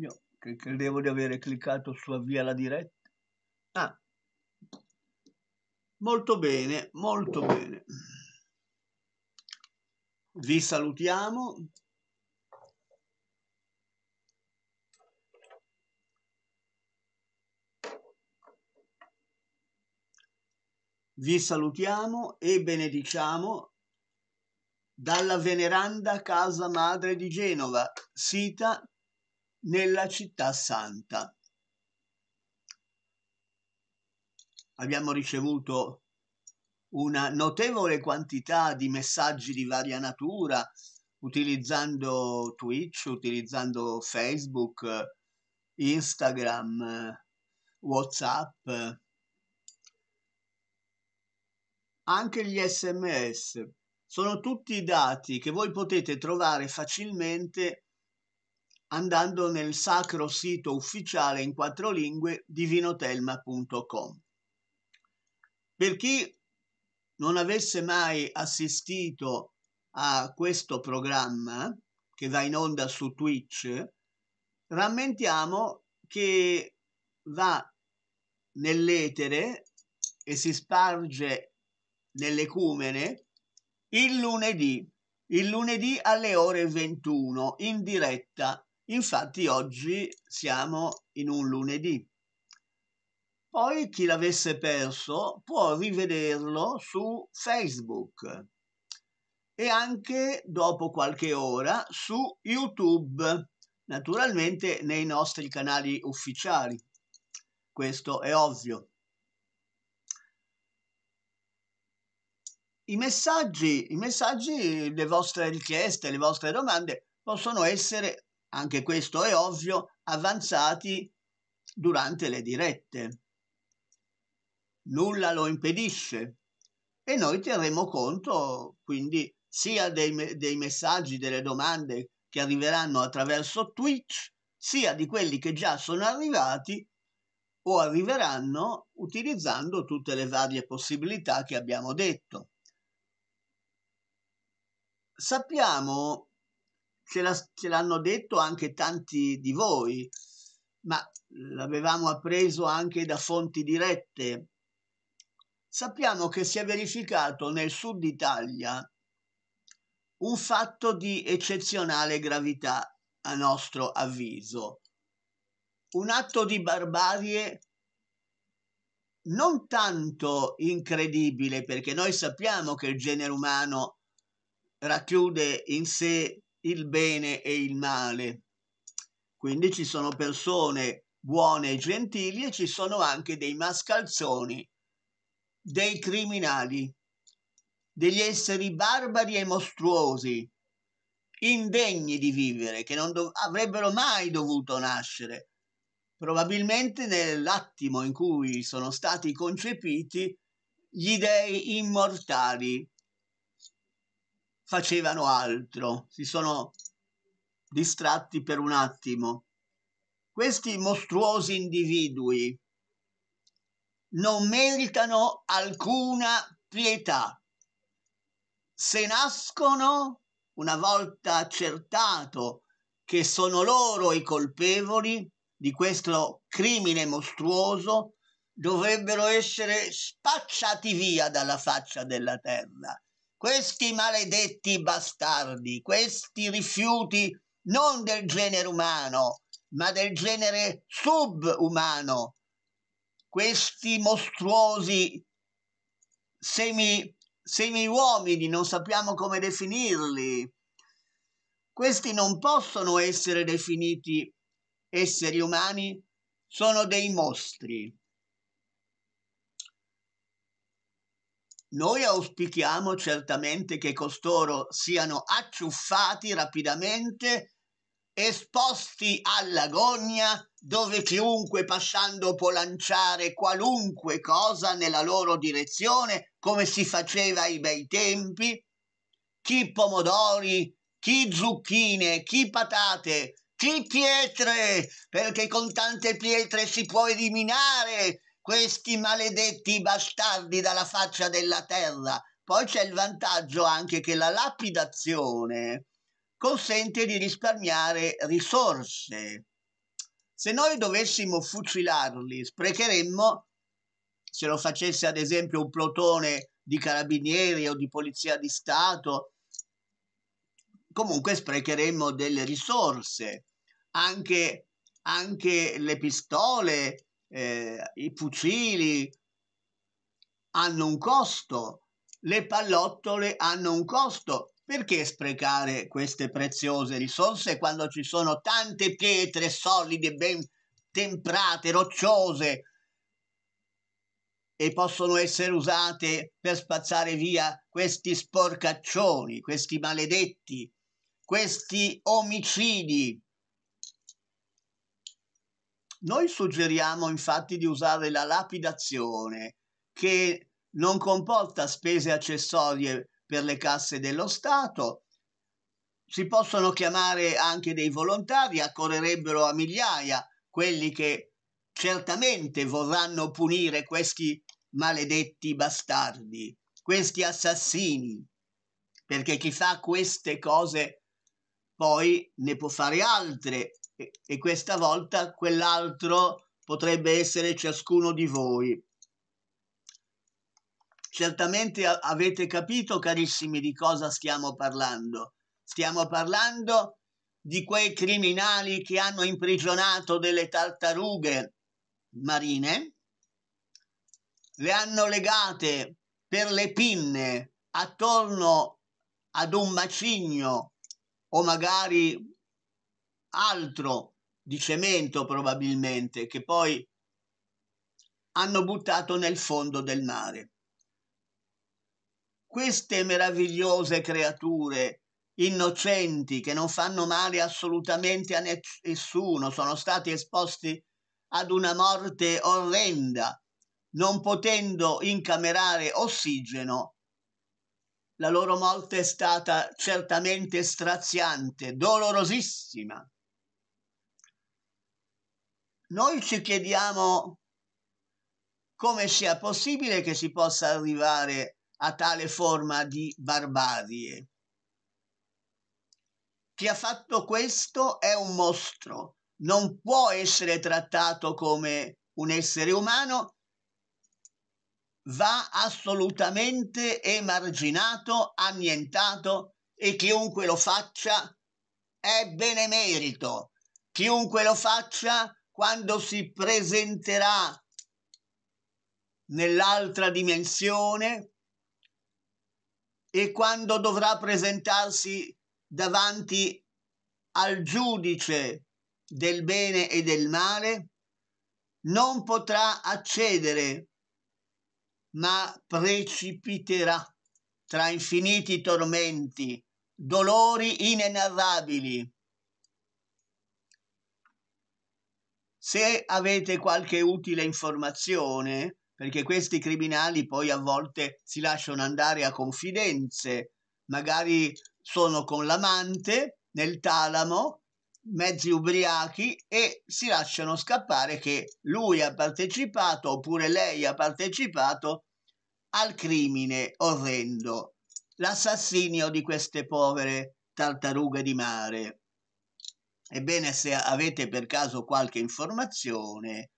Io che credevo di avere cliccato su avvia la diretta. Ah, molto bene, molto bene. Vi salutiamo. vi salutiamo e benediciamo dalla veneranda casa madre di Genova, sita nella città santa. Abbiamo ricevuto una notevole quantità di messaggi di varia natura utilizzando Twitch, utilizzando Facebook, Instagram, WhatsApp, anche gli sms. Sono tutti dati che voi potete trovare facilmente andando nel sacro sito ufficiale in quattro lingue divinotelma.com. Per chi non avesse mai assistito a questo programma che va in onda su Twitch, rammentiamo che va nell'etere e si sparge nell'ecumene il lunedì, il lunedì alle ore 21 in diretta Infatti oggi siamo in un lunedì. Poi chi l'avesse perso può rivederlo su Facebook e anche dopo qualche ora su YouTube, naturalmente nei nostri canali ufficiali. Questo è ovvio. I messaggi, i messaggi, le vostre richieste, le vostre domande possono essere anche questo è ovvio, avanzati durante le dirette. Nulla lo impedisce e noi terremo conto quindi sia dei, dei messaggi, delle domande che arriveranno attraverso Twitch, sia di quelli che già sono arrivati o arriveranno utilizzando tutte le varie possibilità che abbiamo detto. Sappiamo ce, la, ce l'hanno detto anche tanti di voi, ma l'avevamo appreso anche da fonti dirette. Sappiamo che si è verificato nel sud Italia un fatto di eccezionale gravità, a nostro avviso, un atto di barbarie non tanto incredibile, perché noi sappiamo che il genere umano racchiude in sé il bene e il male. Quindi ci sono persone buone e gentili e ci sono anche dei mascalzoni, dei criminali, degli esseri barbari e mostruosi, indegni di vivere, che non avrebbero mai dovuto nascere. Probabilmente nell'attimo in cui sono stati concepiti gli dei immortali facevano altro, si sono distratti per un attimo. Questi mostruosi individui non meritano alcuna pietà. Se nascono, una volta accertato che sono loro i colpevoli di questo crimine mostruoso, dovrebbero essere spacciati via dalla faccia della terra questi maledetti bastardi, questi rifiuti non del genere umano, ma del genere subumano, questi mostruosi semi, semi uomini, non sappiamo come definirli, questi non possono essere definiti esseri umani, sono dei mostri. Noi auspichiamo certamente che costoro siano acciuffati rapidamente, esposti alla gogna, dove chiunque passando può lanciare qualunque cosa nella loro direzione, come si faceva ai bei tempi, chi pomodori, chi zucchine, chi patate, chi pietre, perché con tante pietre si può eliminare questi maledetti bastardi dalla faccia della terra. Poi c'è il vantaggio anche che la lapidazione consente di risparmiare risorse. Se noi dovessimo fucilarli, sprecheremmo, se lo facesse ad esempio un plotone di carabinieri o di polizia di Stato, comunque sprecheremmo delle risorse. Anche, anche le pistole eh, i fucili hanno un costo, le pallottole hanno un costo. Perché sprecare queste preziose risorse quando ci sono tante pietre solide, ben temprate, rocciose e possono essere usate per spazzare via questi sporcaccioni, questi maledetti, questi omicidi? Noi suggeriamo infatti di usare la lapidazione, che non comporta spese accessorie per le casse dello Stato, si possono chiamare anche dei volontari, accorrerebbero a migliaia quelli che certamente vorranno punire questi maledetti bastardi, questi assassini, perché chi fa queste cose poi ne può fare altre e questa volta quell'altro potrebbe essere ciascuno di voi. Certamente avete capito, carissimi, di cosa stiamo parlando. Stiamo parlando di quei criminali che hanno imprigionato delle tartarughe marine, le hanno legate per le pinne attorno ad un macigno o magari altro di cemento probabilmente che poi hanno buttato nel fondo del mare. Queste meravigliose creature innocenti che non fanno male assolutamente a nessuno sono stati esposti ad una morte orrenda, non potendo incamerare ossigeno. La loro morte è stata certamente straziante, dolorosissima noi ci chiediamo come sia possibile che si possa arrivare a tale forma di barbarie. Chi ha fatto questo è un mostro, non può essere trattato come un essere umano, va assolutamente emarginato, annientato e chiunque lo faccia è benemerito, chiunque lo faccia quando si presenterà nell'altra dimensione e quando dovrà presentarsi davanti al giudice del bene e del male, non potrà accedere, ma precipiterà tra infiniti tormenti, dolori inenarrabili Se avete qualche utile informazione, perché questi criminali poi a volte si lasciano andare a confidenze, magari sono con l'amante nel talamo, mezzi ubriachi e si lasciano scappare che lui ha partecipato oppure lei ha partecipato al crimine orrendo, l'assassinio di queste povere tartarughe di mare. Ebbene, se avete per caso qualche informazione,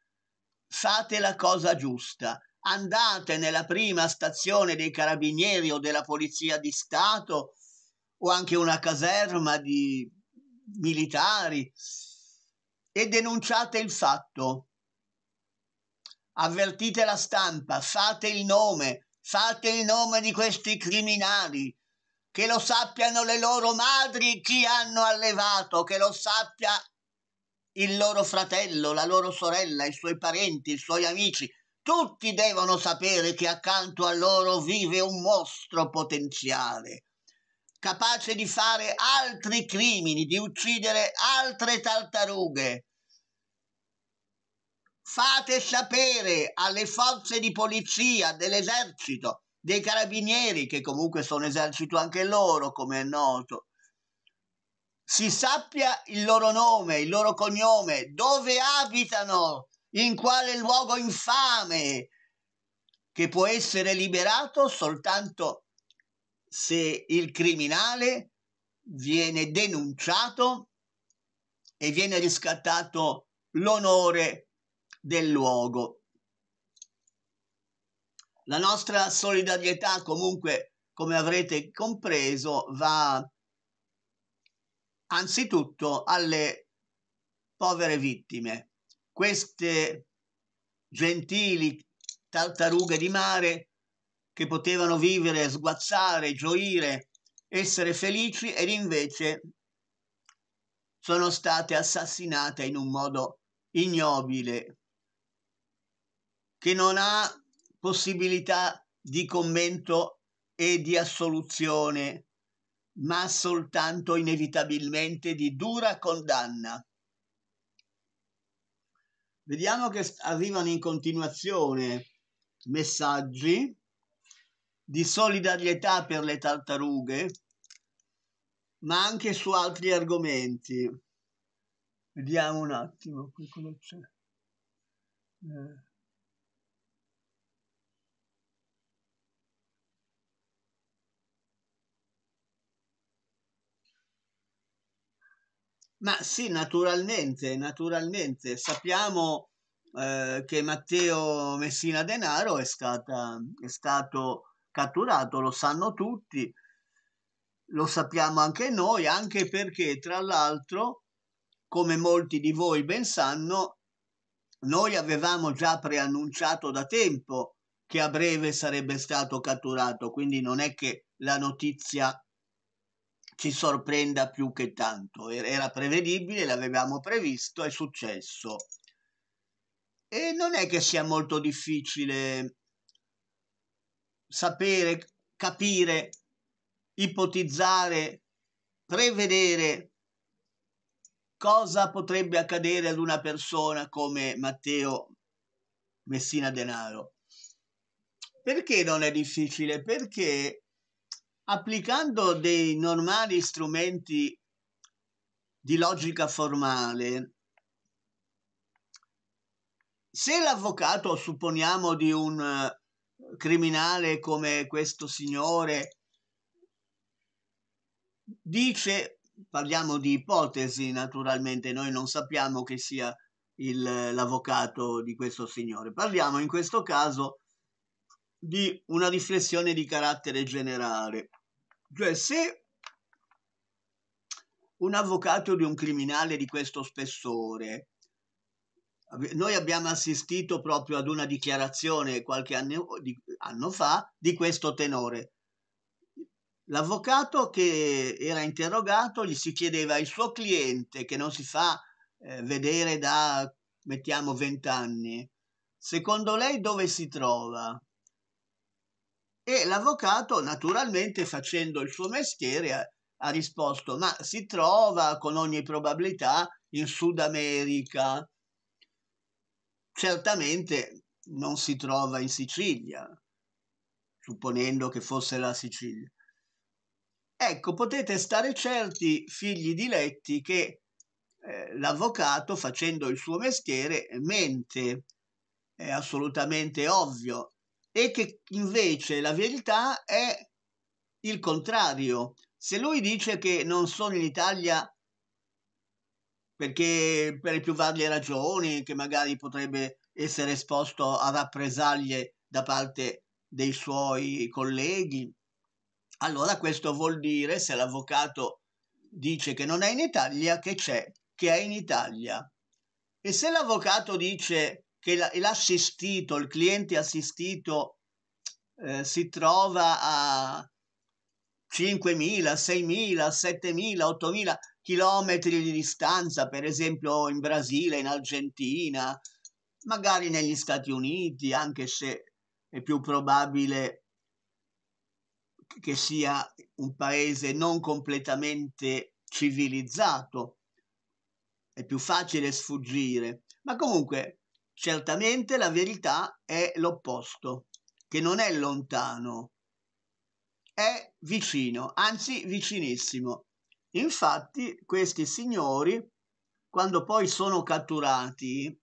fate la cosa giusta. Andate nella prima stazione dei carabinieri o della polizia di Stato o anche una caserma di militari e denunciate il fatto. Avvertite la stampa, fate il nome, fate il nome di questi criminali, che lo sappiano le loro madri chi hanno allevato, che lo sappia il loro fratello, la loro sorella, i suoi parenti, i suoi amici. Tutti devono sapere che accanto a loro vive un mostro potenziale, capace di fare altri crimini, di uccidere altre tartarughe. Fate sapere alle forze di polizia, dell'esercito, dei carabinieri, che comunque sono esercito anche loro, come è noto, si sappia il loro nome, il loro cognome, dove abitano, in quale luogo infame, che può essere liberato soltanto se il criminale viene denunciato e viene riscattato l'onore del luogo. La nostra solidarietà comunque, come avrete compreso, va anzitutto alle povere vittime. Queste gentili tartarughe di mare che potevano vivere, sguazzare, gioire, essere felici ed invece sono state assassinate in un modo ignobile che non ha possibilità di commento e di assoluzione, ma soltanto inevitabilmente di dura condanna. Vediamo che arrivano in continuazione messaggi di solidarietà per le tartarughe, ma anche su altri argomenti. Vediamo un attimo, qui cosa c'è. Eh. Ma sì, naturalmente, naturalmente. Sappiamo eh, che Matteo Messina Denaro è, stata, è stato catturato, lo sanno tutti, lo sappiamo anche noi, anche perché tra l'altro, come molti di voi ben sanno, noi avevamo già preannunciato da tempo che a breve sarebbe stato catturato, quindi non è che la notizia ci sorprenda più che tanto. Era prevedibile, l'avevamo previsto, è successo. E non è che sia molto difficile sapere, capire, ipotizzare, prevedere cosa potrebbe accadere ad una persona come Matteo Messina Denaro. Perché non è difficile? Perché applicando dei normali strumenti di logica formale, se l'avvocato, supponiamo, di un eh, criminale come questo signore dice, parliamo di ipotesi naturalmente, noi non sappiamo che sia l'avvocato di questo signore, parliamo in questo caso di di una riflessione di carattere generale. Cioè, se un avvocato di un criminale di questo spessore, noi abbiamo assistito proprio ad una dichiarazione qualche anno, di, anno fa di questo tenore. L'avvocato che era interrogato gli si chiedeva il suo cliente, che non si fa eh, vedere da, mettiamo, vent'anni, secondo lei dove si trova? E l'avvocato, naturalmente, facendo il suo mestiere, ha, ha risposto: Ma si trova con ogni probabilità in Sud America. Certamente non si trova in Sicilia, supponendo che fosse la Sicilia. Ecco, potete stare certi, figli diletti, che eh, l'avvocato, facendo il suo mestiere, mente. È assolutamente ovvio e che invece la verità è il contrario. Se lui dice che non sono in Italia perché per le più varie ragioni, che magari potrebbe essere esposto a rappresaglie da parte dei suoi colleghi, allora questo vuol dire, se l'avvocato dice che non è in Italia, che c'è, che è in Italia. E se l'avvocato dice che l'assistito, il cliente assistito eh, si trova a 5.000, 6.000, 7.000, 8.000 chilometri di distanza, per esempio in Brasile, in Argentina, magari negli Stati Uniti, anche se è più probabile che sia un paese non completamente civilizzato, è più facile sfuggire. Ma comunque Certamente la verità è l'opposto, che non è lontano, è vicino, anzi vicinissimo. Infatti questi signori, quando poi sono catturati,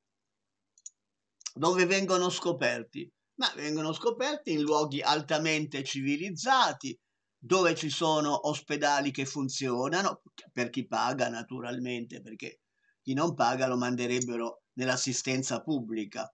dove vengono scoperti? Ma vengono scoperti in luoghi altamente civilizzati, dove ci sono ospedali che funzionano, per chi paga naturalmente, perché chi non paga lo manderebbero a dell'assistenza pubblica.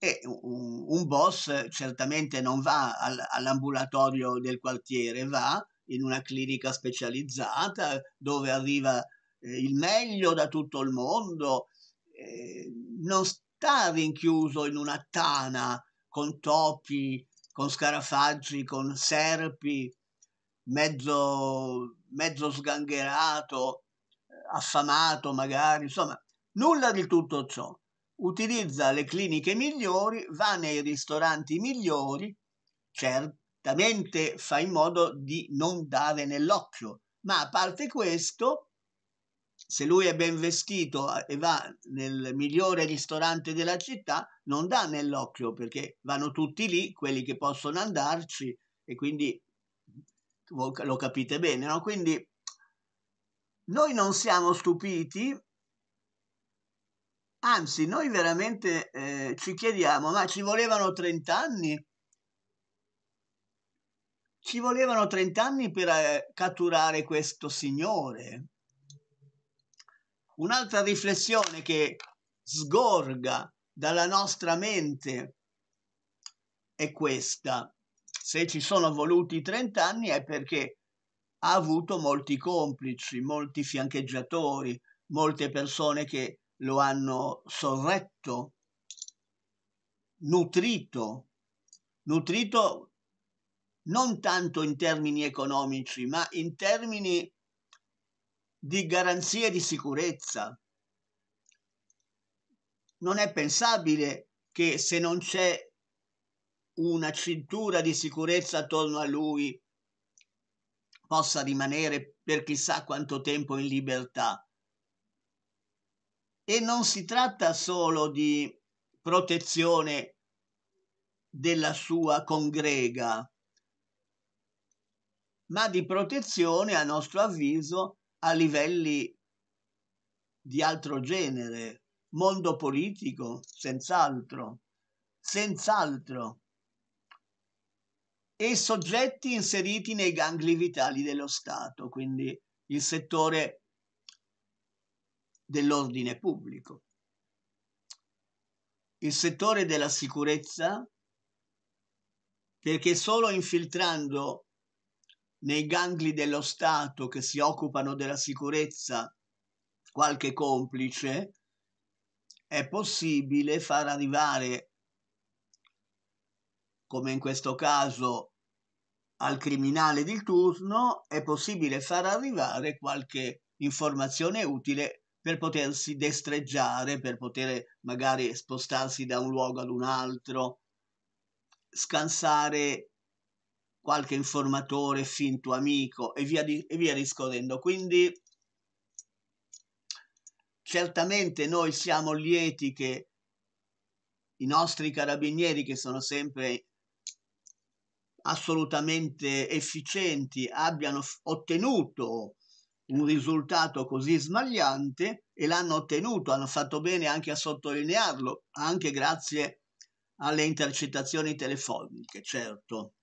E un, boss certamente non va all'ambulatorio del quartiere, va in una clinica specializzata dove arriva eh, il meglio da tutto il mondo, eh, non sta rinchiuso in una tana con topi, con scarafaggi, con serpi, mezzo, mezzo sgangherato, eh, affamato magari, insomma Nulla di tutto ciò. Utilizza le cliniche migliori, va nei ristoranti migliori, certamente fa in modo di non dare nell'occhio, ma a parte questo, se lui è ben vestito e va nel migliore ristorante della città, non dà nell'occhio perché vanno tutti lì, quelli che possono andarci e quindi lo capite bene, no? Quindi noi non siamo stupiti Anzi, noi veramente eh, ci chiediamo, ma ci volevano 30 anni? Ci volevano 30 anni per eh, catturare questo signore? Un'altra riflessione che sgorga dalla nostra mente è questa. Se ci sono voluti 30 anni è perché ha avuto molti complici, molti fiancheggiatori, molte persone che lo hanno sorretto, nutrito, nutrito non tanto in termini economici, ma in termini di garanzie di sicurezza. Non è pensabile che se non c'è una cintura di sicurezza attorno a lui possa rimanere per chissà quanto tempo in libertà. E non si tratta solo di protezione della sua congrega, ma di protezione, a nostro avviso, a livelli di altro genere, mondo politico, senz'altro, senz'altro, e soggetti inseriti nei gangli vitali dello Stato, quindi il settore dell'ordine pubblico. Il settore della sicurezza, perché solo infiltrando nei gangli dello Stato che si occupano della sicurezza qualche complice, è possibile far arrivare, come in questo caso al criminale di turno, è possibile far arrivare qualche informazione utile per potersi destreggiare, per poter magari spostarsi da un luogo ad un altro, scansare qualche informatore finto amico e via, di, e via discorrendo. Quindi certamente noi siamo lieti che i nostri carabinieri, che sono sempre assolutamente efficienti, abbiano ottenuto un risultato così smagliante e l'hanno ottenuto, hanno fatto bene anche a sottolinearlo, anche grazie alle intercettazioni telefoniche, certo.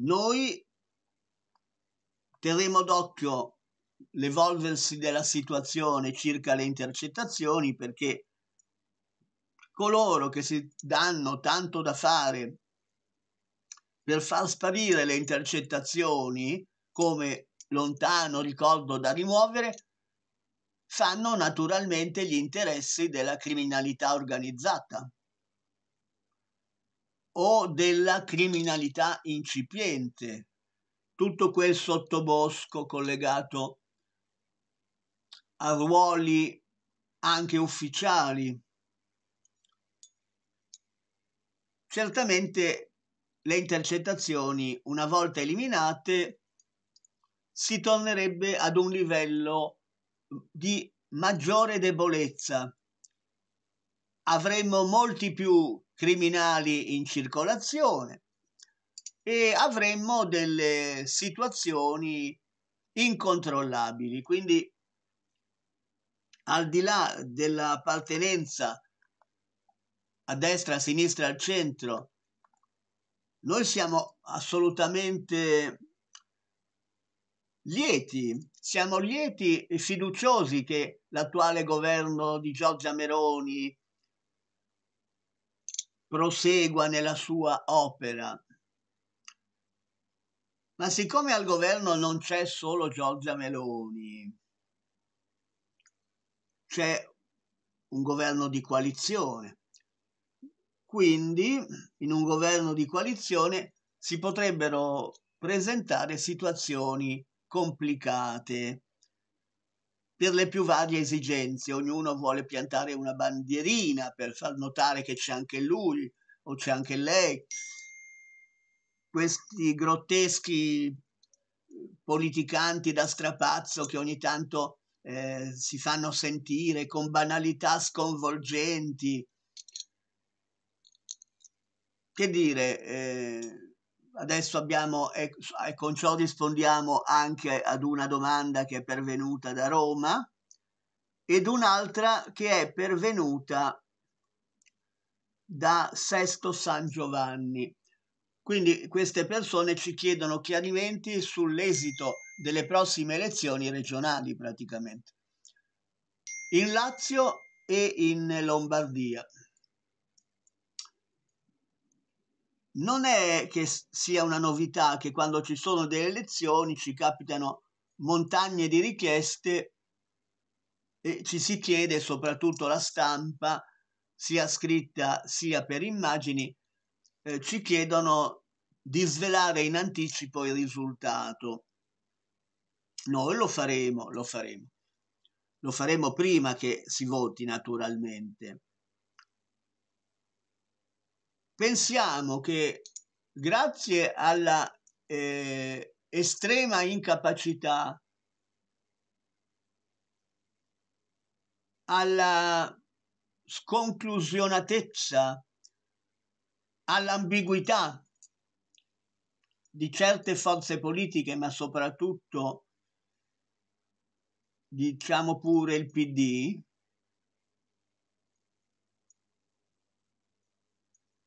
Noi terremo d'occhio l'evolversi della situazione circa le intercettazioni perché coloro che si danno tanto da fare per far sparire le intercettazioni come lontano ricordo da rimuovere, fanno naturalmente gli interessi della criminalità organizzata o della criminalità incipiente, tutto quel sottobosco collegato a ruoli anche ufficiali. Certamente le intercettazioni, una volta eliminate, si tornerebbe ad un livello di maggiore debolezza. Avremmo molti più criminali in circolazione e avremmo delle situazioni incontrollabili. Quindi, al di là dell'appartenenza a destra, a sinistra, al centro, noi siamo assolutamente lieti, siamo lieti e fiduciosi che l'attuale governo di Giorgia Meroni prosegua nella sua opera. Ma siccome al governo non c'è solo Giorgia Meloni, c'è un governo di coalizione. Quindi in un governo di coalizione si potrebbero presentare situazioni complicate per le più varie esigenze. Ognuno vuole piantare una bandierina per far notare che c'è anche lui o c'è anche lei. Questi grotteschi politicanti da strapazzo che ogni tanto eh, si fanno sentire con banalità sconvolgenti. Che dire, eh, Adesso abbiamo, e, ecco, e ecco, con ciò rispondiamo anche ad una domanda che è pervenuta da Roma ed un'altra che è pervenuta da Sesto San Giovanni. Quindi queste persone ci chiedono chiarimenti sull'esito delle prossime elezioni regionali praticamente. In Lazio e in Lombardia. non è che sia una novità che quando ci sono delle elezioni ci capitano montagne di richieste e ci si chiede, soprattutto la stampa, sia scritta sia per immagini, eh, ci chiedono di svelare in anticipo il risultato. Noi lo faremo, lo faremo. Lo faremo prima che si voti naturalmente pensiamo che grazie alla eh, estrema incapacità, alla sconclusionatezza, all'ambiguità di certe forze politiche, ma soprattutto diciamo pure il PD,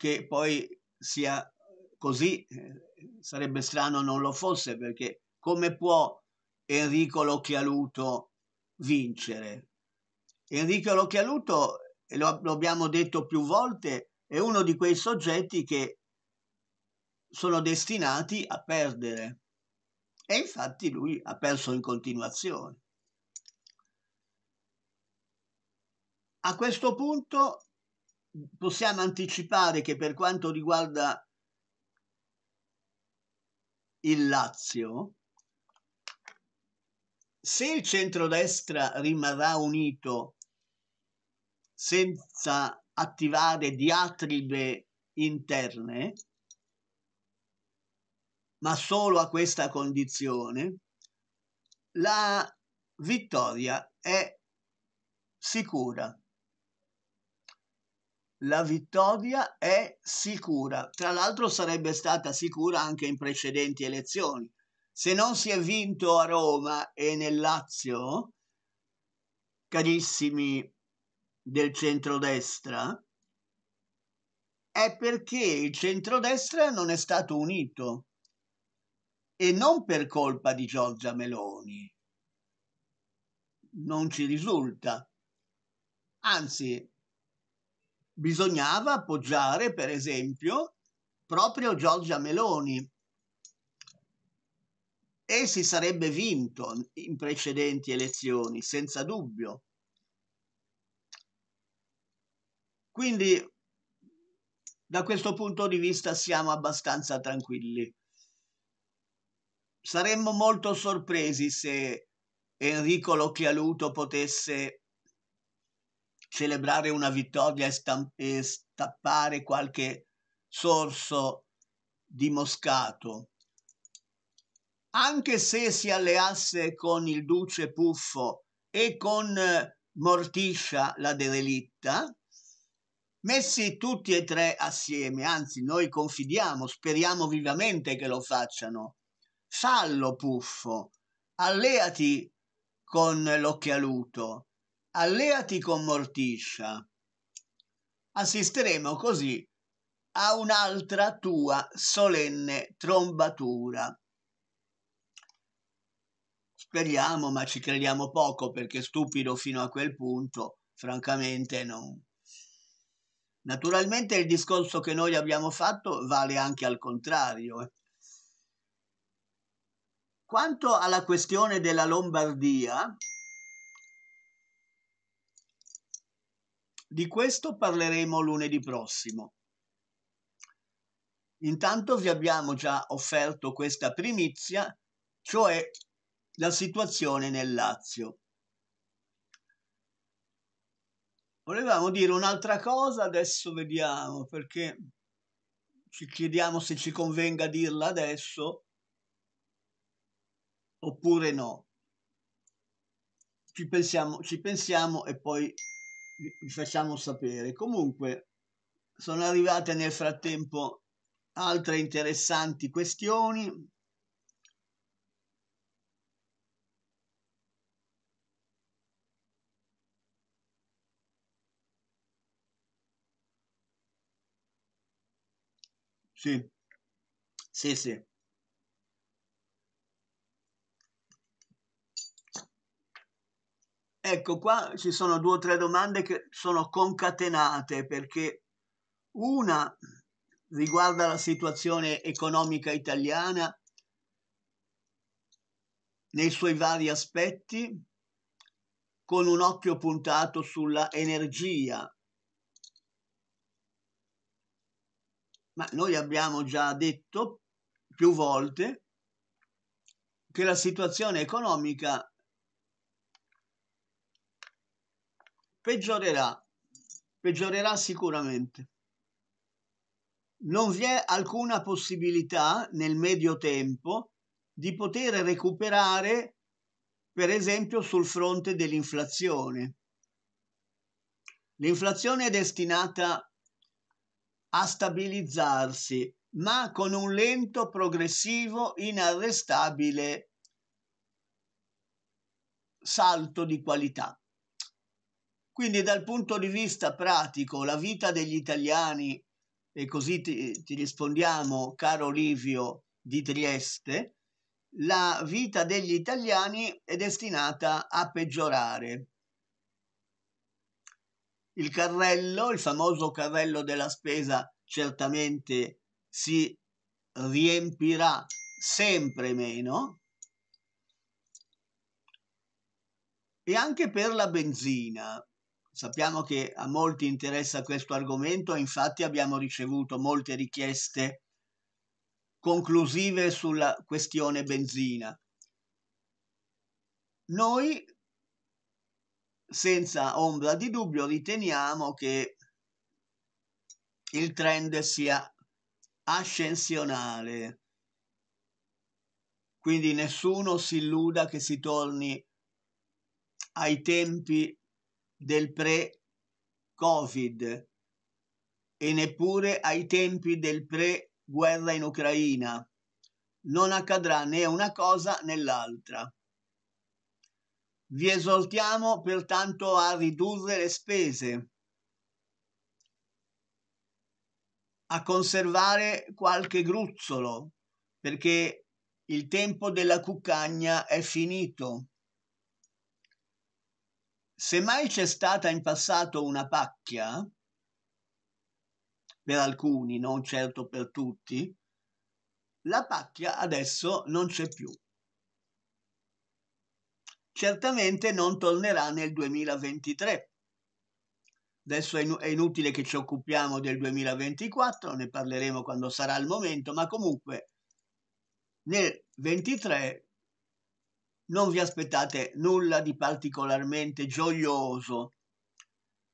che poi sia così, eh, sarebbe strano non lo fosse perché come può Enrico Locchialuto vincere? Enrico Locchialuto, lo, lo abbiamo detto più volte, è uno di quei soggetti che sono destinati a perdere e infatti lui ha perso in continuazione. A questo punto possiamo anticipare che per quanto riguarda il Lazio, se il centrodestra rimarrà unito senza attivare diatribe interne, ma solo a questa condizione, la vittoria è sicura la vittoria è sicura. Tra l'altro sarebbe stata sicura anche in precedenti elezioni. Se non si è vinto a Roma e nel Lazio, carissimi del centrodestra, è perché il centrodestra non è stato unito e non per colpa di Giorgia Meloni. Non ci risulta. Anzi, bisognava appoggiare, per esempio, proprio Giorgia Meloni e si sarebbe vinto in precedenti elezioni, senza dubbio. Quindi da questo punto di vista siamo abbastanza tranquilli. Saremmo molto sorpresi se Enrico Locchialuto potesse celebrare una vittoria e, stamp- e stappare qualche sorso di Moscato. Anche se si alleasse con il duce Puffo e con eh, Mortiscia la derelitta, messi tutti e tre assieme, anzi noi confidiamo, speriamo vivamente che lo facciano, fallo Puffo, alleati con l'occhialuto, alleati con Morticia. Assisteremo così a un'altra tua solenne trombatura. Speriamo, ma ci crediamo poco perché stupido fino a quel punto, francamente non. Naturalmente il discorso che noi abbiamo fatto vale anche al contrario. Eh. Quanto alla questione della Lombardia, Di questo parleremo lunedì prossimo. Intanto vi abbiamo già offerto questa primizia, cioè la situazione nel Lazio. Volevamo dire un'altra cosa, adesso vediamo perché ci chiediamo se ci convenga dirla adesso oppure no. Ci pensiamo, ci pensiamo e poi vi facciamo sapere. Comunque sono arrivate nel frattempo altre interessanti questioni. Sì, sì, sì. Ecco, qua ci sono due o tre domande che sono concatenate perché una riguarda la situazione economica italiana nei suoi vari aspetti, con un occhio puntato sulla energia. Ma noi abbiamo già detto più volte che la situazione economica peggiorerà, peggiorerà sicuramente. Non vi è alcuna possibilità nel medio tempo di poter recuperare, per esempio, sul fronte dell'inflazione. L'inflazione è destinata a stabilizzarsi, ma con un lento, progressivo, inarrestabile salto di qualità. Quindi dal punto di vista pratico, la vita degli italiani, e così ti, ti rispondiamo, caro Livio di Trieste, la vita degli italiani è destinata a peggiorare. Il carrello, il famoso carrello della spesa, certamente si riempirà sempre meno e anche per la benzina. Sappiamo che a molti interessa questo argomento, infatti abbiamo ricevuto molte richieste conclusive sulla questione benzina. Noi, senza ombra di dubbio, riteniamo che il trend sia ascensionale. Quindi nessuno si illuda che si torni ai tempi del pre-Covid e neppure ai tempi del pre-guerra in Ucraina. Non accadrà né una cosa né l'altra. Vi esortiamo pertanto a ridurre le spese, a conservare qualche gruzzolo, perché il tempo della cuccagna è finito se mai c'è stata in passato una pacchia, per alcuni, non certo per tutti, la pacchia adesso non c'è più. Certamente non tornerà nel 2023. Adesso è inutile che ci occupiamo del 2024, ne parleremo quando sarà il momento, ma comunque nel 23 non vi aspettate nulla di particolarmente gioioso,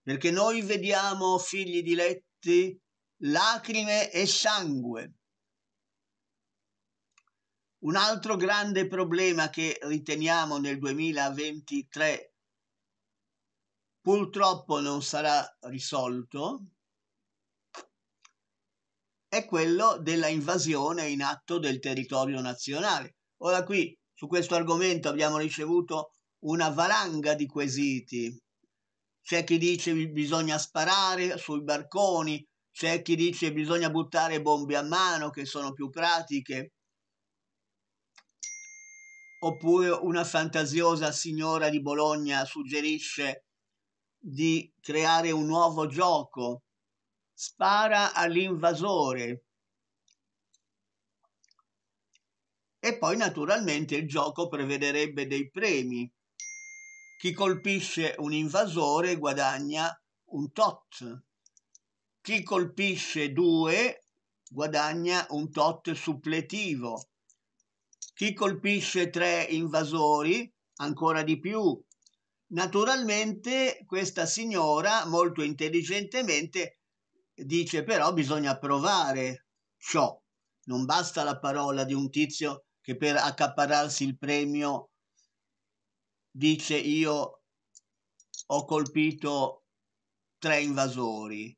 perché noi vediamo, figli diletti, lacrime e sangue. Un altro grande problema che riteniamo nel 2023 purtroppo non sarà risolto è quello della invasione in atto del territorio nazionale. Ora qui su questo argomento abbiamo ricevuto una valanga di quesiti. C'è chi dice che bisogna sparare sui barconi, c'è chi dice che bisogna buttare bombe a mano che sono più pratiche. Oppure una fantasiosa signora di Bologna suggerisce di creare un nuovo gioco. Spara all'invasore, E poi naturalmente il gioco prevederebbe dei premi. Chi colpisce un invasore guadagna un tot. Chi colpisce due guadagna un tot suppletivo. Chi colpisce tre invasori ancora di più. Naturalmente questa signora molto intelligentemente dice però bisogna provare ciò. Non basta la parola di un tizio che per accaparrarsi il premio dice io ho colpito tre invasori,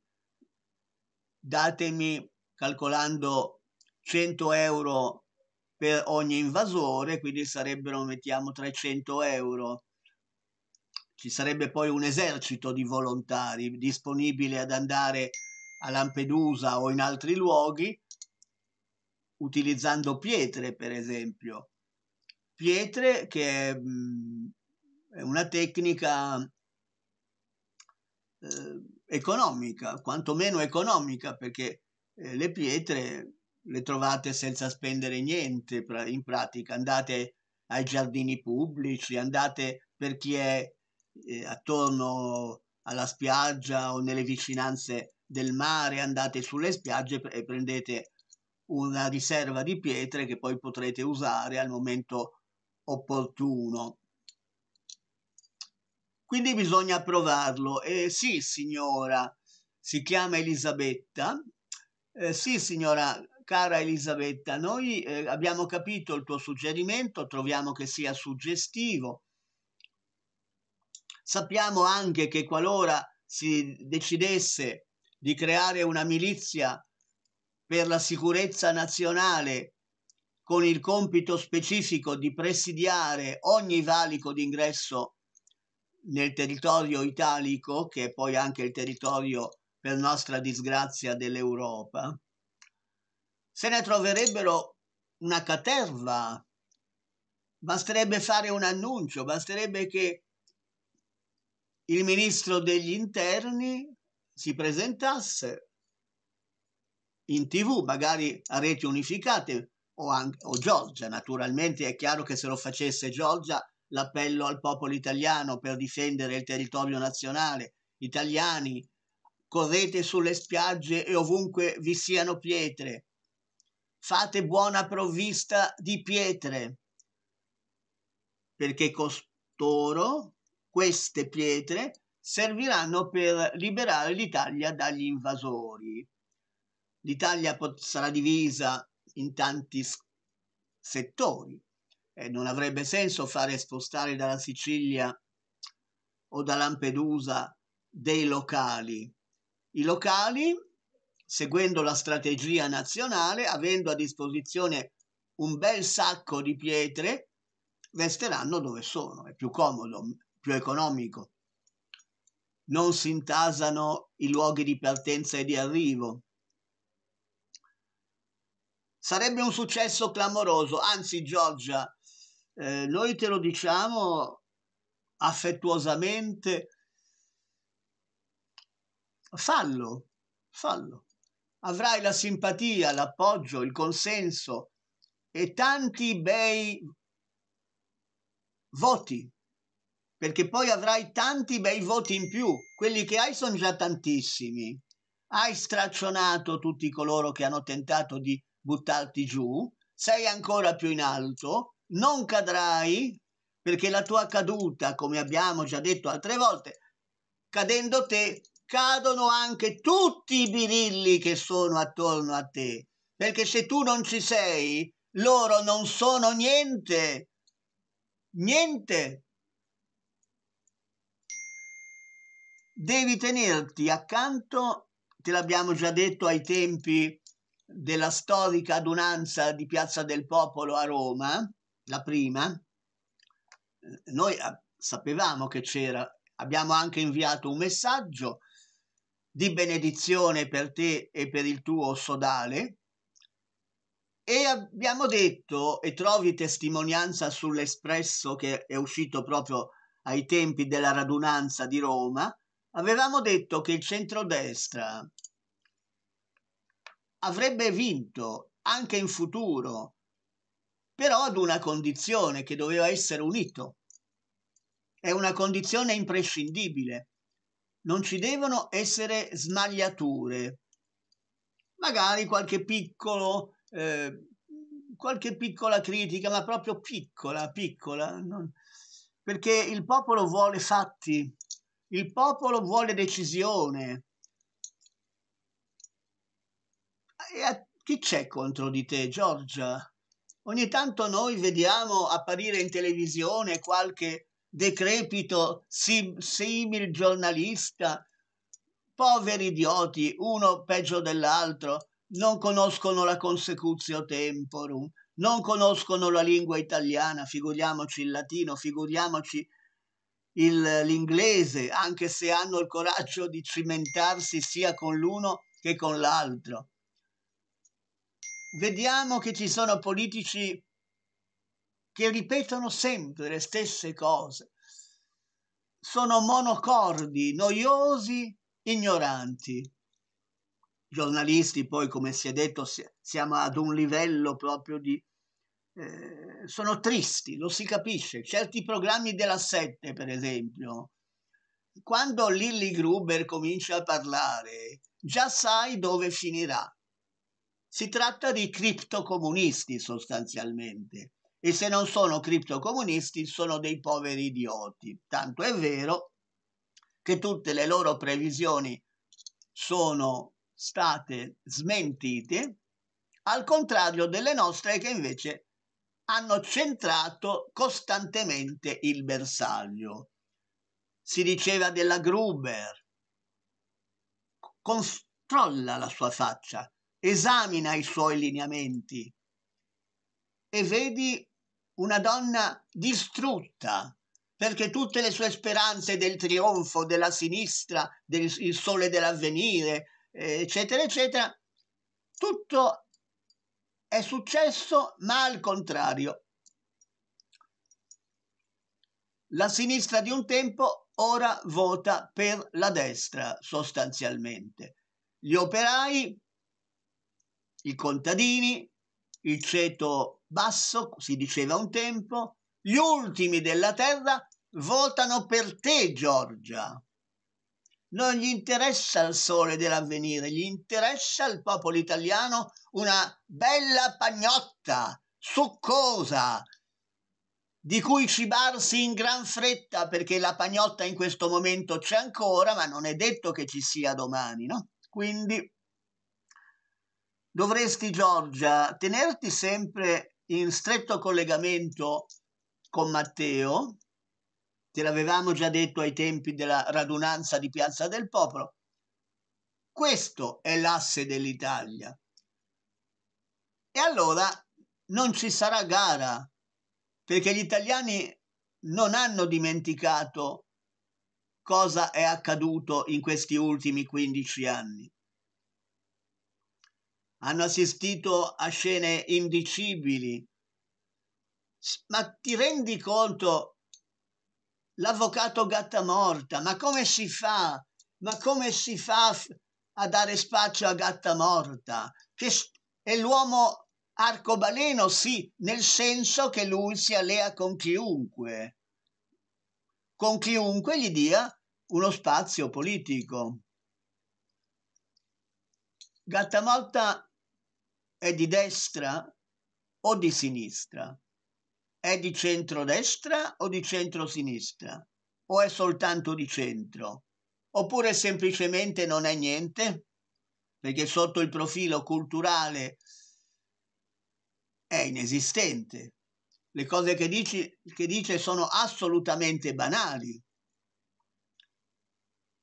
datemi calcolando 100 euro per ogni invasore, quindi sarebbero, mettiamo, 300 euro. Ci sarebbe poi un esercito di volontari disponibile ad andare a Lampedusa o in altri luoghi utilizzando pietre, per esempio. Pietre che mm, è una tecnica eh, economica, quantomeno economica, perché eh, le pietre le trovate senza spendere niente in pratica. Andate ai giardini pubblici, andate per chi è eh, attorno alla spiaggia o nelle vicinanze del mare, andate sulle spiagge e prendete una riserva di pietre che poi potrete usare al momento opportuno. Quindi bisogna provarlo. Eh, sì, signora, si chiama Elisabetta. Eh, sì, signora, cara Elisabetta, noi eh, abbiamo capito il tuo suggerimento, troviamo che sia suggestivo. Sappiamo anche che qualora si decidesse di creare una milizia per la sicurezza nazionale con il compito specifico di presidiare ogni valico d'ingresso nel territorio italico, che è poi anche il territorio per nostra disgrazia dell'Europa, se ne troverebbero una caterva. Basterebbe fare un annuncio, basterebbe che il ministro degli interni si presentasse in tv, magari a reti unificate o, anche, o Giorgia. Naturalmente è chiaro che se lo facesse Giorgia l'appello al popolo italiano per difendere il territorio nazionale, italiani, correte sulle spiagge e ovunque vi siano pietre, fate buona provvista di pietre, perché costoro, queste pietre, serviranno per liberare l'Italia dagli invasori l'Italia sarà divisa in tanti settori e non avrebbe senso fare spostare dalla Sicilia o da Lampedusa dei locali. I locali, seguendo la strategia nazionale, avendo a disposizione un bel sacco di pietre, resteranno dove sono, è più comodo, più economico. Non si intasano i luoghi di partenza e di arrivo, Sarebbe un successo clamoroso, anzi Giorgia, eh, noi te lo diciamo affettuosamente, fallo, fallo. Avrai la simpatia, l'appoggio, il consenso e tanti bei voti, perché poi avrai tanti bei voti in più, quelli che hai sono già tantissimi. Hai straccionato tutti coloro che hanno tentato di buttarti giù, sei ancora più in alto, non cadrai, perché la tua caduta, come abbiamo già detto altre volte, cadendo te, cadono anche tutti i birilli che sono attorno a te, perché se tu non ci sei, loro non sono niente, niente. Devi tenerti accanto, te l'abbiamo già detto ai tempi della storica adunanza di Piazza del Popolo a Roma, la prima, eh, noi eh, sapevamo che c'era, abbiamo anche inviato un messaggio di benedizione per te e per il tuo sodale e abbiamo detto, e trovi testimonianza sull'espresso che è uscito proprio ai tempi della radunanza di Roma, avevamo detto che il centrodestra avrebbe vinto anche in futuro, però ad una condizione che doveva essere unito. È una condizione imprescindibile. Non ci devono essere smagliature. Magari qualche piccolo, eh, qualche piccola critica, ma proprio piccola, piccola. Non... Perché il popolo vuole fatti, il popolo vuole decisione, e a chi c'è contro di te, Giorgia? Ogni tanto noi vediamo apparire in televisione qualche decrepito sim- simil giornalista. Poveri idioti, uno peggio dell'altro, non conoscono la consecutio temporum, non conoscono la lingua italiana, figuriamoci il latino, figuriamoci il, l'inglese, anche se hanno il coraggio di cimentarsi sia con l'uno che con l'altro vediamo che ci sono politici che ripetono sempre le stesse cose. Sono monocordi, noiosi, ignoranti. Giornalisti, poi, come si è detto, siamo ad un livello proprio di... Eh, sono tristi, lo si capisce. Certi programmi della Sette, per esempio, quando Lilly Gruber comincia a parlare, già sai dove finirà si tratta di criptocomunisti sostanzialmente e se non sono criptocomunisti sono dei poveri idioti. Tanto è vero che tutte le loro previsioni sono state smentite, al contrario delle nostre che invece hanno centrato costantemente il bersaglio. Si diceva della Gruber, controlla la sua faccia, esamina i suoi lineamenti e vedi una donna distrutta perché tutte le sue speranze del trionfo, della sinistra, del sole dell'avvenire, eh, eccetera, eccetera, tutto è successo ma al contrario. La sinistra di un tempo ora vota per la destra sostanzialmente. Gli operai i contadini, il ceto basso, si diceva un tempo, gli ultimi della terra votano per te, Giorgia. Non gli interessa il sole dell'avvenire, gli interessa al popolo italiano una bella pagnotta, succosa, di cui cibarsi in gran fretta, perché la pagnotta in questo momento c'è ancora, ma non è detto che ci sia domani, no? Quindi dovresti, Giorgia, tenerti sempre in stretto collegamento con Matteo, te l'avevamo già detto ai tempi della radunanza di Piazza del Popolo. Questo è l'asse dell'Italia. E allora non ci sarà gara, perché gli italiani non hanno dimenticato cosa è accaduto in questi ultimi 15 anni hanno assistito a scene indicibili. Ma ti rendi conto, l'avvocato gatta morta, ma come si fa? Ma come si fa a dare spazio a gatta morta? Che è l'uomo arcobaleno, sì, nel senso che lui si allea con chiunque, con chiunque gli dia uno spazio politico. Gattamorta è di destra o di sinistra? È di centrodestra o di centrosinistra? O è soltanto di centro? Oppure semplicemente non è niente? Perché sotto il profilo culturale è inesistente. Le cose che, dici, che dice sono assolutamente banali,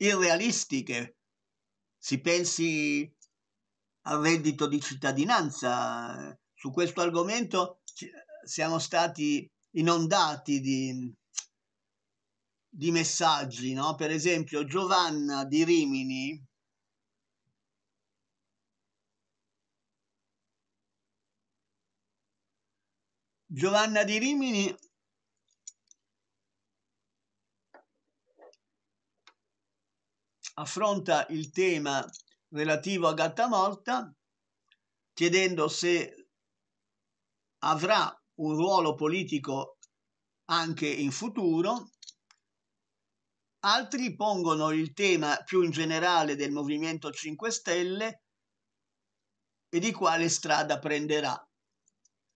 irrealistiche. Si pensi al reddito di cittadinanza. Su questo argomento siamo stati inondati di, di messaggi, no? per esempio Giovanna di Rimini. Giovanna di Rimini affronta il tema relativo a Gatta Morta, chiedendo se avrà un ruolo politico anche in futuro. Altri pongono il tema più in generale del Movimento 5 Stelle e di quale strada prenderà,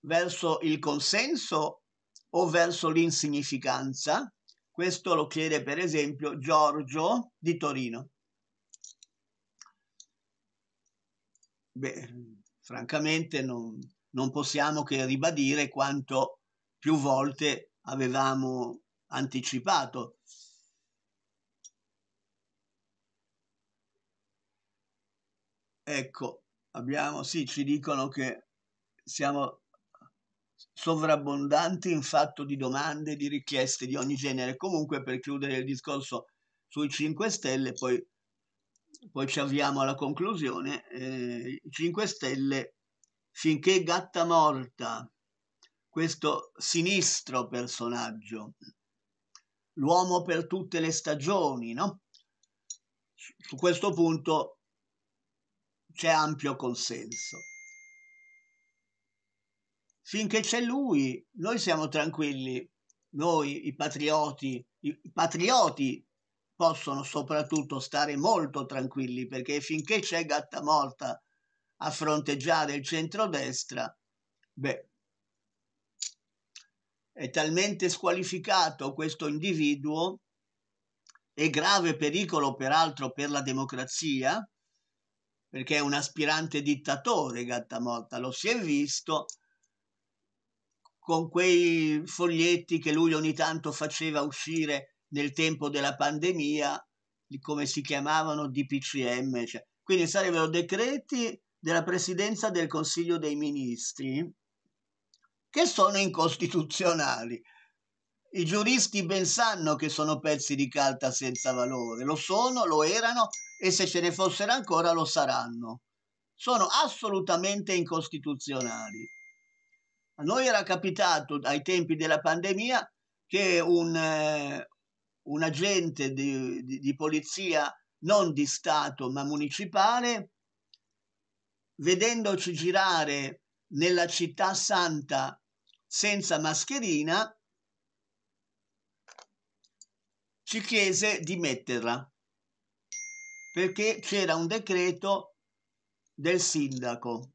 verso il consenso o verso l'insignificanza. Questo lo chiede per esempio Giorgio di Torino. Beh, francamente non, non possiamo che ribadire quanto più volte avevamo anticipato. Ecco, abbiamo, sì, ci dicono che siamo sovrabbondanti in fatto di domande, di richieste di ogni genere. Comunque, per chiudere il discorso sui 5 Stelle, poi poi ci avviamo alla conclusione, eh, 5 Stelle, finché gatta morta, questo sinistro personaggio, l'uomo per tutte le stagioni, no? Su questo punto c'è ampio consenso. Finché c'è lui, noi siamo tranquilli, noi i patrioti, i patrioti possono soprattutto stare molto tranquilli perché finché c'è gatta morta a fronteggiare il centrodestra, beh, è talmente squalificato questo individuo e grave pericolo peraltro per la democrazia, perché è un aspirante dittatore gatta morta, lo si è visto con quei foglietti che lui ogni tanto faceva uscire nel tempo della pandemia, come si chiamavano DPCM, cioè. quindi sarebbero decreti della Presidenza del Consiglio dei Ministri che sono incostituzionali. I giuristi ben sanno che sono pezzi di carta senza valore, lo sono, lo erano e se ce ne fossero ancora lo saranno. Sono assolutamente incostituzionali. A noi era capitato ai tempi della pandemia che un, eh, un agente di, di, di polizia non di Stato ma municipale, vedendoci girare nella città santa senza mascherina, ci chiese di metterla perché c'era un decreto del sindaco.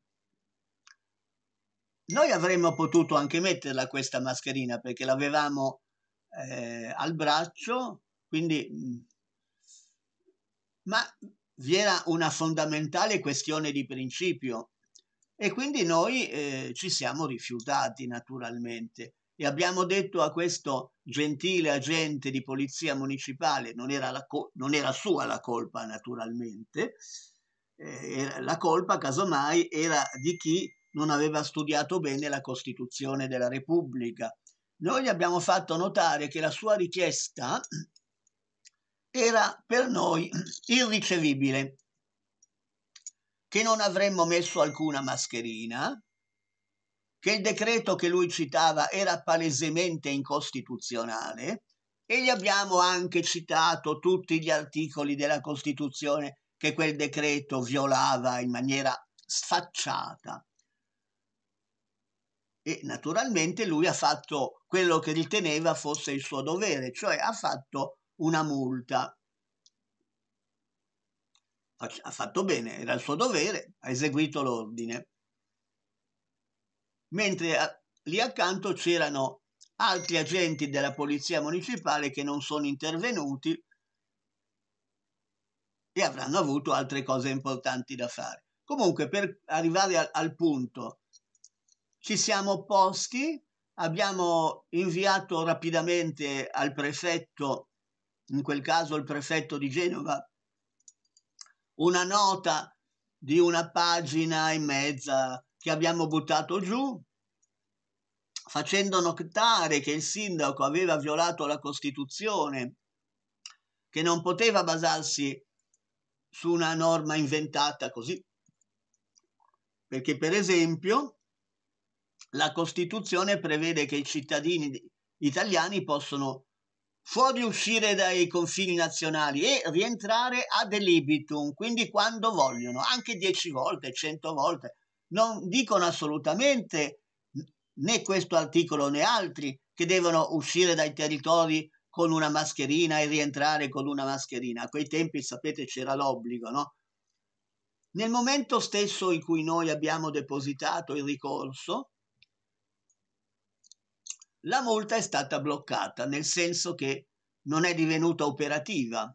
Noi avremmo potuto anche metterla questa mascherina perché l'avevamo eh, al braccio, quindi... Mm, ma vi era una fondamentale questione di principio e quindi noi eh, ci siamo rifiutati naturalmente e abbiamo detto a questo gentile agente di polizia municipale, non era, la non era sua la colpa naturalmente, eh, la colpa casomai era di chi non aveva studiato bene la Costituzione della Repubblica noi gli abbiamo fatto notare che la sua richiesta era per noi irricevibile, che non avremmo messo alcuna mascherina, che il decreto che lui citava era palesemente incostituzionale e gli abbiamo anche citato tutti gli articoli della Costituzione che quel decreto violava in maniera sfacciata e naturalmente lui ha fatto quello che riteneva fosse il suo dovere, cioè ha fatto una multa. Ha fatto bene, era il suo dovere, ha eseguito l'ordine. Mentre a, lì accanto c'erano altri agenti della polizia municipale che non sono intervenuti e avranno avuto altre cose importanti da fare. Comunque, per arrivare al, al punto, ci siamo opposti, abbiamo inviato rapidamente al prefetto, in quel caso il prefetto di Genova, una nota di una pagina e mezza che abbiamo buttato giù, facendo notare che il sindaco aveva violato la Costituzione, che non poteva basarsi su una norma inventata così. Perché, per esempio, la Costituzione prevede che i cittadini italiani possono fuori uscire dai confini nazionali e rientrare ad libitum, quindi quando vogliono, anche dieci volte, cento volte. Non dicono assolutamente né questo articolo né altri che devono uscire dai territori con una mascherina e rientrare con una mascherina. A quei tempi, sapete, c'era l'obbligo, no? Nel momento stesso in cui noi abbiamo depositato il ricorso, la multa è stata bloccata, nel senso che non è divenuta operativa.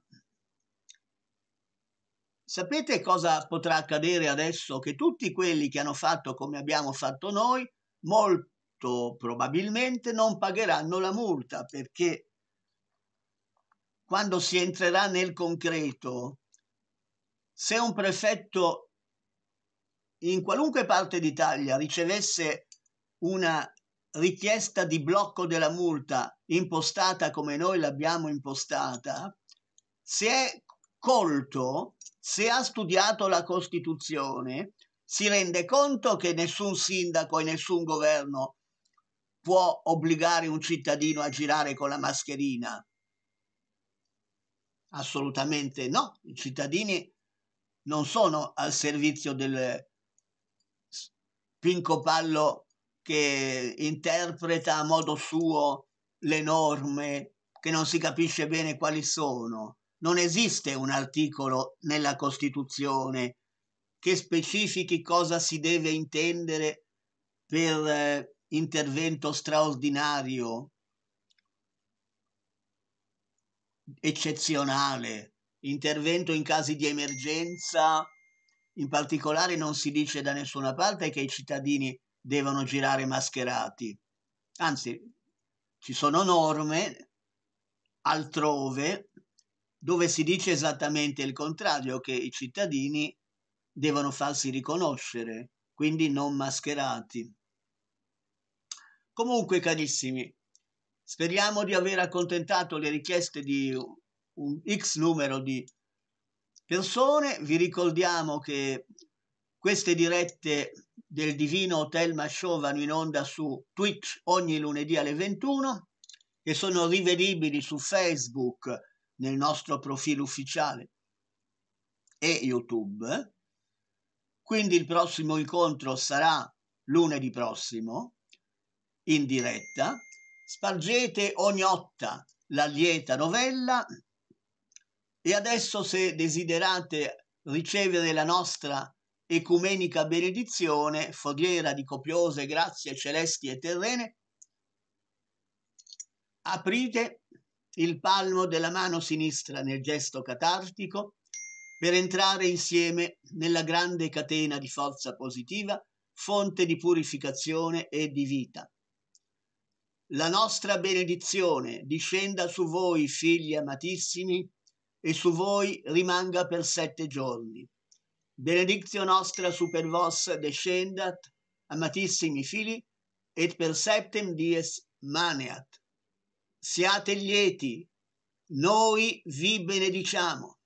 Sapete cosa potrà accadere adesso? Che tutti quelli che hanno fatto come abbiamo fatto noi, molto probabilmente non pagheranno la multa perché quando si entrerà nel concreto, se un prefetto in qualunque parte d'Italia ricevesse una richiesta di blocco della multa impostata come noi l'abbiamo impostata, se è colto, se ha studiato la Costituzione, si rende conto che nessun sindaco e nessun governo può obbligare un cittadino a girare con la mascherina. Assolutamente no, i cittadini non sono al servizio del pinco pallo che interpreta a modo suo le norme che non si capisce bene quali sono. Non esiste un articolo nella Costituzione che specifichi cosa si deve intendere per eh, intervento straordinario, eccezionale, intervento in casi di emergenza. In particolare non si dice da nessuna parte che i cittadini devono girare mascherati. Anzi, ci sono norme altrove dove si dice esattamente il contrario, che i cittadini devono farsi riconoscere, quindi non mascherati. Comunque, carissimi, speriamo di aver accontentato le richieste di un X numero di persone. Vi ricordiamo che queste dirette del Divino Hotel Masciò vanno in onda su Twitch ogni lunedì alle 21 e sono rivedibili su Facebook nel nostro profilo ufficiale e YouTube. Quindi il prossimo incontro sarà lunedì prossimo in diretta. Spargete ogni otta la lieta novella e adesso se desiderate ricevere la nostra ecumenica benedizione, foriera di copiose grazie celesti e terrene, aprite il palmo della mano sinistra nel gesto catartico per entrare insieme nella grande catena di forza positiva, fonte di purificazione e di vita. La nostra benedizione discenda su voi, figli amatissimi, e su voi rimanga per sette giorni benedictio nostra super vos descendat, amatissimi fili, et per septem dies maneat. Siate lieti, noi vi benediciamo.